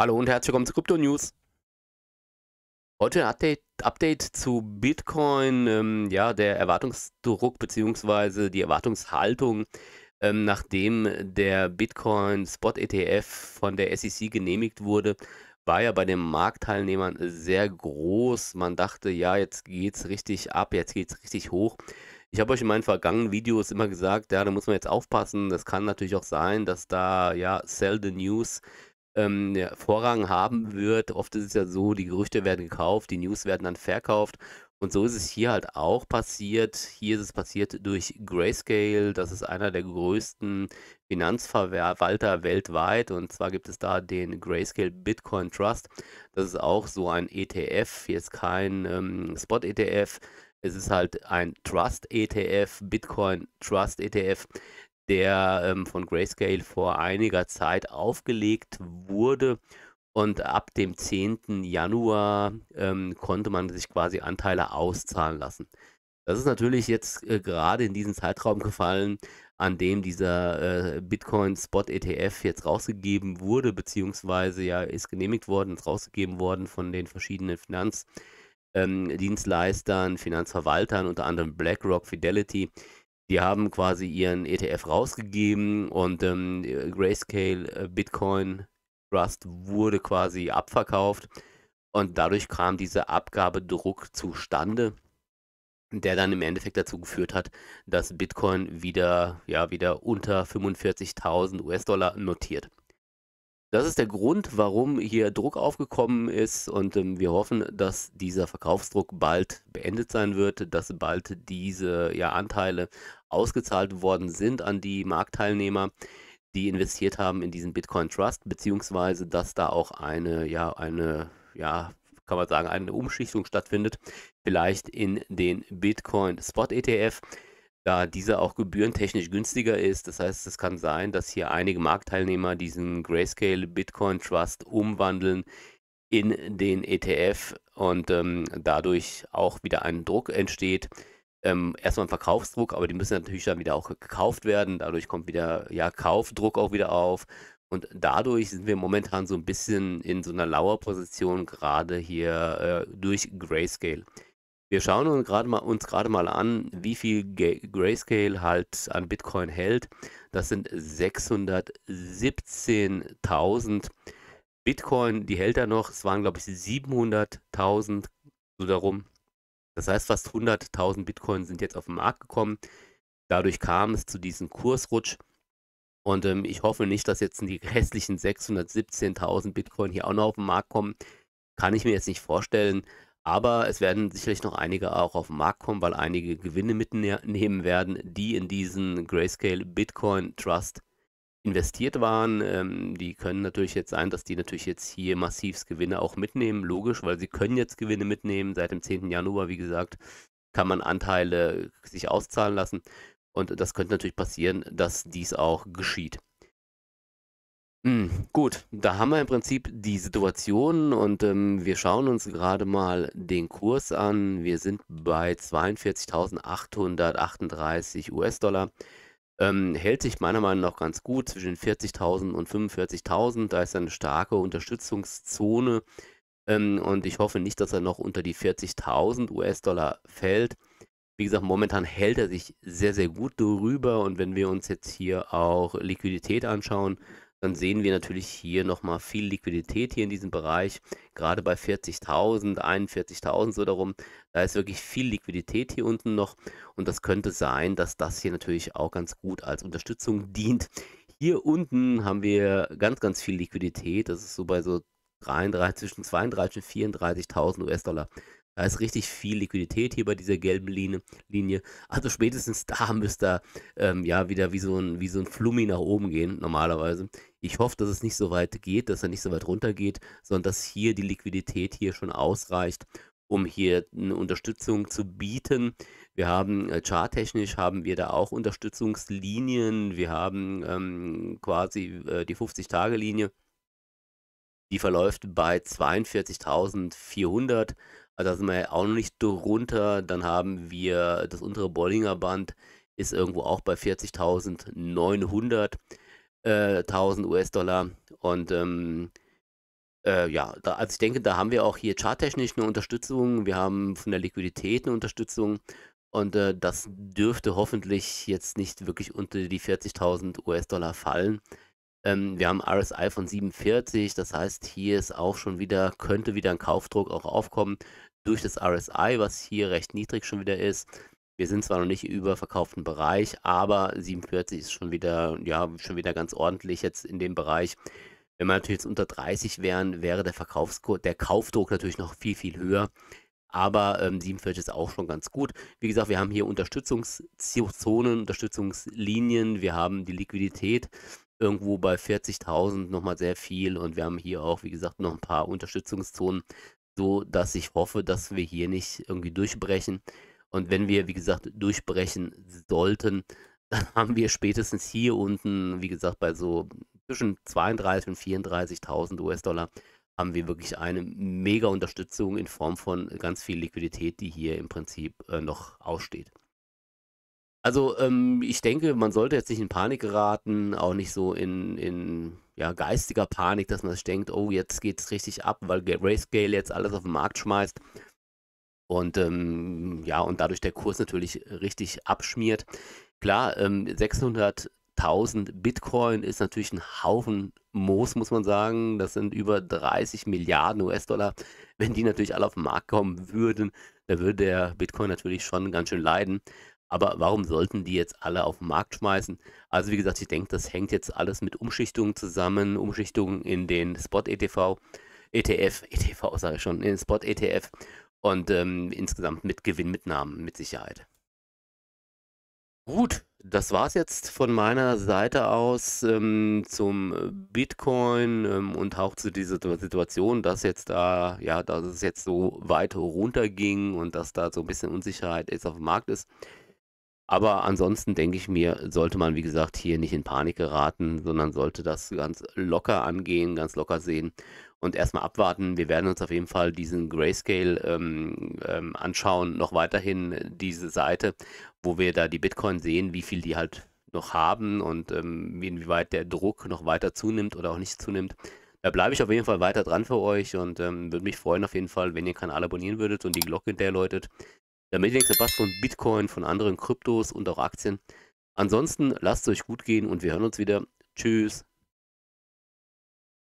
Hallo und herzlich willkommen zu Crypto News. Heute ein Update, Update zu Bitcoin, ähm, ja, der Erwartungsdruck bzw. die Erwartungshaltung, ähm, nachdem der Bitcoin Spot ETF von der SEC genehmigt wurde, war ja bei den Marktteilnehmern sehr groß. Man dachte, ja, jetzt geht es richtig ab, jetzt geht es richtig hoch. Ich habe euch in meinen vergangenen Videos immer gesagt, ja, da muss man jetzt aufpassen. Das kann natürlich auch sein, dass da ja Sell the News ähm, ja, Vorrang haben wird. Oft ist es ja so, die Gerüchte werden gekauft, die News werden dann verkauft. Und so ist es hier halt auch passiert. Hier ist es passiert durch Grayscale. Das ist einer der größten Finanzverwalter weltweit. Und zwar gibt es da den Grayscale Bitcoin Trust. Das ist auch so ein ETF, Hier ist kein ähm, Spot-ETF. Es ist halt ein Trust-ETF, Bitcoin Trust-ETF, der ähm, von Grayscale vor einiger Zeit aufgelegt wurde. Und ab dem 10. Januar ähm, konnte man sich quasi Anteile auszahlen lassen. Das ist natürlich jetzt äh, gerade in diesen Zeitraum gefallen, an dem dieser äh, Bitcoin-Spot-ETF jetzt rausgegeben wurde, beziehungsweise ja ist genehmigt worden, ist rausgegeben worden von den verschiedenen Finanzdienstleistern, ähm, Finanzverwaltern, unter anderem BlackRock, Fidelity die haben quasi ihren ETF rausgegeben und ähm, Grayscale äh, Bitcoin Trust wurde quasi abverkauft und dadurch kam dieser Abgabedruck zustande, der dann im Endeffekt dazu geführt hat, dass Bitcoin wieder, ja, wieder unter 45.000 US-Dollar notiert. Das ist der Grund, warum hier Druck aufgekommen ist und ähm, wir hoffen, dass dieser Verkaufsdruck bald beendet sein wird, dass bald diese ja, Anteile ausgezahlt worden sind an die Marktteilnehmer, die investiert haben in diesen Bitcoin Trust, beziehungsweise dass da auch eine, ja, eine, ja, kann man sagen, eine Umschichtung stattfindet, vielleicht in den Bitcoin Spot ETF da dieser auch gebührentechnisch günstiger ist. Das heißt, es kann sein, dass hier einige Marktteilnehmer diesen Grayscale Bitcoin Trust umwandeln in den ETF und ähm, dadurch auch wieder ein Druck entsteht. Ähm, erstmal ein Verkaufsdruck, aber die müssen natürlich dann wieder auch gekauft werden. Dadurch kommt wieder ja, Kaufdruck auch wieder auf. Und dadurch sind wir momentan so ein bisschen in so einer Lauerposition, gerade hier äh, durch Grayscale. Wir schauen uns gerade mal, uns gerade mal an, wie viel Grayscale halt an Bitcoin hält. Das sind 617.000 Bitcoin, die hält er noch. Es waren, glaube ich, 700.000 so darum. Das heißt, fast 100.000 Bitcoin sind jetzt auf den Markt gekommen. Dadurch kam es zu diesem Kursrutsch. Und ähm, ich hoffe nicht, dass jetzt die restlichen 617.000 Bitcoin hier auch noch auf den Markt kommen. Kann ich mir jetzt nicht vorstellen. Aber es werden sicherlich noch einige auch auf den Markt kommen, weil einige Gewinne mitnehmen werden, die in diesen Grayscale Bitcoin Trust investiert waren. Ähm, die können natürlich jetzt sein, dass die natürlich jetzt hier massivs Gewinne auch mitnehmen. Logisch, weil sie können jetzt Gewinne mitnehmen. Seit dem 10. Januar, wie gesagt, kann man Anteile sich auszahlen lassen. Und das könnte natürlich passieren, dass dies auch geschieht. Hm, gut, da haben wir im Prinzip die Situation und ähm, wir schauen uns gerade mal den Kurs an. Wir sind bei 42.838 US-Dollar. Ähm, hält sich meiner Meinung nach ganz gut zwischen 40.000 und 45.000. Da ist eine starke Unterstützungszone ähm, und ich hoffe nicht, dass er noch unter die 40.000 US-Dollar fällt. Wie gesagt, momentan hält er sich sehr, sehr gut darüber und wenn wir uns jetzt hier auch Liquidität anschauen, dann sehen wir natürlich hier nochmal viel Liquidität hier in diesem Bereich, gerade bei 40.000, 41.000 so darum, da ist wirklich viel Liquidität hier unten noch und das könnte sein, dass das hier natürlich auch ganz gut als Unterstützung dient. Hier unten haben wir ganz, ganz viel Liquidität, das ist so bei so 33, zwischen 32 und 34.000 US-Dollar. Da ist richtig viel Liquidität hier bei dieser gelben Linie. Linie. Also spätestens da müsste ähm, ja wieder wie so, ein, wie so ein Flummi nach oben gehen, normalerweise. Ich hoffe, dass es nicht so weit geht, dass er nicht so weit runter geht, sondern dass hier die Liquidität hier schon ausreicht, um hier eine Unterstützung zu bieten. Wir haben äh, charttechnisch haben wir da auch Unterstützungslinien. Wir haben ähm, quasi äh, die 50-Tage-Linie. Die verläuft bei 42.400 also da sind wir ja auch noch nicht drunter. Dann haben wir das untere Bollinger Band, ist irgendwo auch bei 40.900 äh, US-Dollar. Und ähm, äh, ja, da, also ich denke, da haben wir auch hier charttechnisch eine Unterstützung. Wir haben von der Liquidität eine Unterstützung. Und äh, das dürfte hoffentlich jetzt nicht wirklich unter die 40.000 US-Dollar fallen. Ähm, wir haben RSI von 47, das heißt, hier ist auch schon wieder, könnte wieder ein Kaufdruck auch aufkommen durch das RSI, was hier recht niedrig schon wieder ist. Wir sind zwar noch nicht über verkauften Bereich, aber 47 ist schon wieder, ja, schon wieder ganz ordentlich jetzt in dem Bereich. Wenn wir natürlich jetzt unter 30 wären, wäre der Verkaufsdruck, der Kaufdruck natürlich noch viel, viel höher. Aber ähm, 47 ist auch schon ganz gut. Wie gesagt, wir haben hier Unterstützungszonen, Unterstützungslinien, wir haben die Liquidität irgendwo bei 40.000 nochmal sehr viel und wir haben hier auch, wie gesagt, noch ein paar Unterstützungszonen, so dass ich hoffe, dass wir hier nicht irgendwie durchbrechen. Und wenn wir, wie gesagt, durchbrechen sollten, dann haben wir spätestens hier unten, wie gesagt, bei so zwischen 32.000 und 34.000 US-Dollar haben wir wirklich eine mega Unterstützung in Form von ganz viel Liquidität, die hier im Prinzip äh, noch aussteht. Also ähm, ich denke, man sollte jetzt nicht in Panik geraten, auch nicht so in, in ja, geistiger Panik, dass man sich denkt, oh, jetzt geht es richtig ab, weil Grayscale jetzt alles auf den Markt schmeißt. Und ähm, ja, und dadurch der Kurs natürlich richtig abschmiert. Klar, ähm, 600.000 Bitcoin ist natürlich ein Haufen Moos, muss man sagen. Das sind über 30 Milliarden US-Dollar. Wenn die natürlich alle auf den Markt kommen würden, dann würde der Bitcoin natürlich schon ganz schön leiden. Aber warum sollten die jetzt alle auf den Markt schmeißen? Also wie gesagt, ich denke, das hängt jetzt alles mit Umschichtungen zusammen, Umschichtungen in den Spot-ETV, ETF, ETV sage ich schon, in den Spot-ETF und ähm, insgesamt mit Gewinnmitnahmen mit Sicherheit. Gut, das war es jetzt von meiner Seite aus ähm, zum Bitcoin ähm, und auch zu dieser Situation, dass jetzt da, ja, dass es jetzt so weit runterging und dass da so ein bisschen Unsicherheit jetzt auf dem Markt ist. Aber ansonsten denke ich mir, sollte man, wie gesagt, hier nicht in Panik geraten, sondern sollte das ganz locker angehen, ganz locker sehen und erstmal abwarten. Wir werden uns auf jeden Fall diesen Grayscale ähm, ähm, anschauen, noch weiterhin diese Seite, wo wir da die Bitcoin sehen, wie viel die halt noch haben und ähm, inwieweit der Druck noch weiter zunimmt oder auch nicht zunimmt. Da bleibe ich auf jeden Fall weiter dran für euch und ähm, würde mich freuen auf jeden Fall, wenn ihr den Kanal abonnieren würdet und die Glocke hinterläutet, der Medienk Sebastian von Bitcoin, von anderen Kryptos und auch Aktien. Ansonsten lasst es euch gut gehen und wir hören uns wieder. Tschüss.